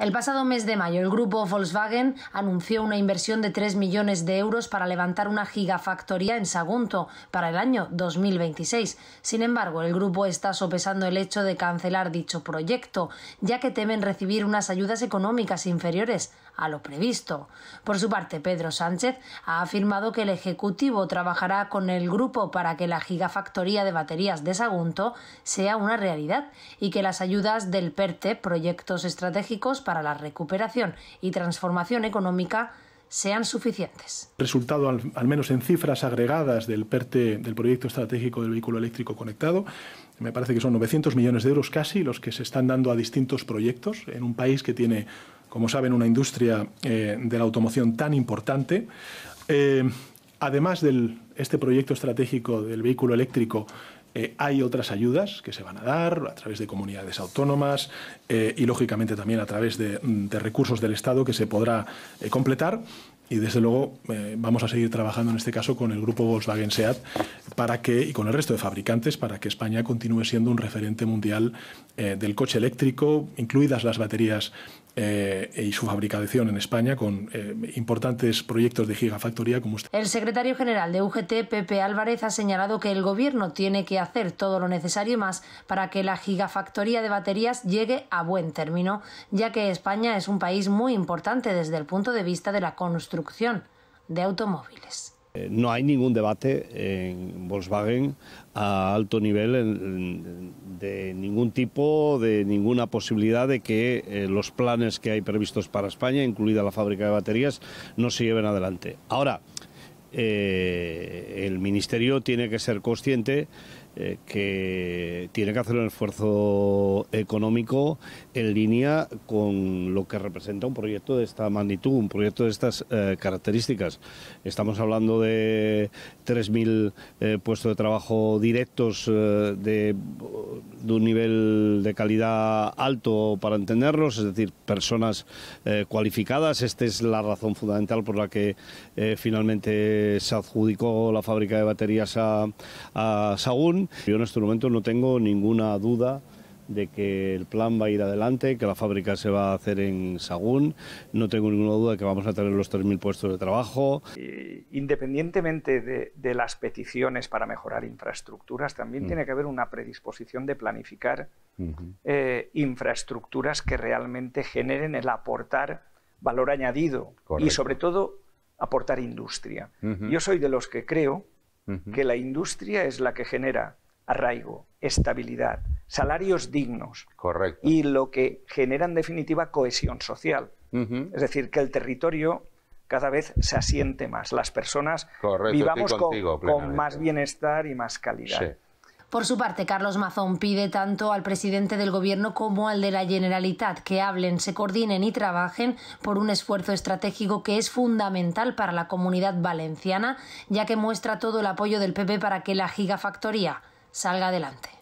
El pasado mes de mayo, el grupo Volkswagen anunció una inversión de 3 millones de euros para levantar una gigafactoría en Sagunto para el año 2026. Sin embargo, el grupo está sopesando el hecho de cancelar dicho proyecto, ya que temen recibir unas ayudas económicas inferiores a lo previsto. Por su parte, Pedro Sánchez ha afirmado que el Ejecutivo trabajará con el grupo para que la gigafactoría de baterías de Sagunto sea una realidad y que las ayudas del PERTE, e proyectos estratégicos, para la recuperación y transformación económica sean suficientes. Resultado, al, menos en cifras agregadas del PERTE, del proyecto estratégico del vehículo eléctrico conectado, me parece que son 900 millones de euros casi los que se están dando a distintos proyectos en un país que tiene, como saben, una industria eh, de la automoción tan importante. Eh, además de este proyecto estratégico del vehículo eléctrico, eh, hay otras ayudas que se van a dar a través de comunidades autónomas eh, y, lógicamente, también a través mm, de, recursos del Estado que se podrá eh, completar. Y, desde luego, vamos a seguir trabajando en este caso con el grupo Volkswagen SEAT para que, y con el resto de fabricantes para que España continúe siendo un referente mundial del coche eléctrico, incluidas las baterías eh, y su fabricación en España con eh, importantes proyectos de gigafactoría como usted. El secretario general de UGT, Pepe Álvarez, ha señalado que el gobierno tiene que hacer todo lo necesario más para que la gigafactoría de baterías llegue a buen término, ya que España es un país muy importante desde el punto de vista de la construcción de automóviles. Eh, no hay ningún debate en Volkswagen a alto nivel de ningún tipo, de ninguna posibilidad de que eh, los planes que hay previstos para España, incluida la fábrica de baterías, no se lleven adelante. Ahora, eh, el Ministerio tiene que ser consciente eh, que tiene que hacer un esfuerzo económico en línea con lo que representa un proyecto de esta magnitud, un proyecto de estas eh, características. Estamos hablando de 3.000 eh, puestos de trabajo directos, de de un nivel de calidad alto para entenderlos, es decir, personas eh, cualificadas. Esta es la razón fundamental por la que eh, finalmente se adjudicó la fábrica de baterías a, a Yo en este momento no tengo ninguna duda de que el plan va a ir adelante, que la fábrica se va a hacer en Sagún. No tengo ninguna duda de que vamos a tener los 3.000 puestos de trabajo. Independientemente de, las peticiones para mejorar infraestructuras, también mm. tiene que haber una predisposición de planificar eh, infraestructuras que realmente generen el aportar valor añadido y sobre todo aportar industria. Yo soy de los que creo que la industria es la que genera arraigo, estabilidad, salarios dignos Correcto. y lo que genera en definitiva cohesión social. Es decir, que el territorio cada vez se asiente más, las personas vivamos con, más bienestar y más calidad. Por su parte, Carlos Mazón pide tanto al presidente del Gobierno como al de la Generalitat que hablen, se coordinen y trabajen por un esfuerzo estratégico que es fundamental para la comunidad valenciana, ya que muestra todo el apoyo del PP para que la gigafactoría salga adelante.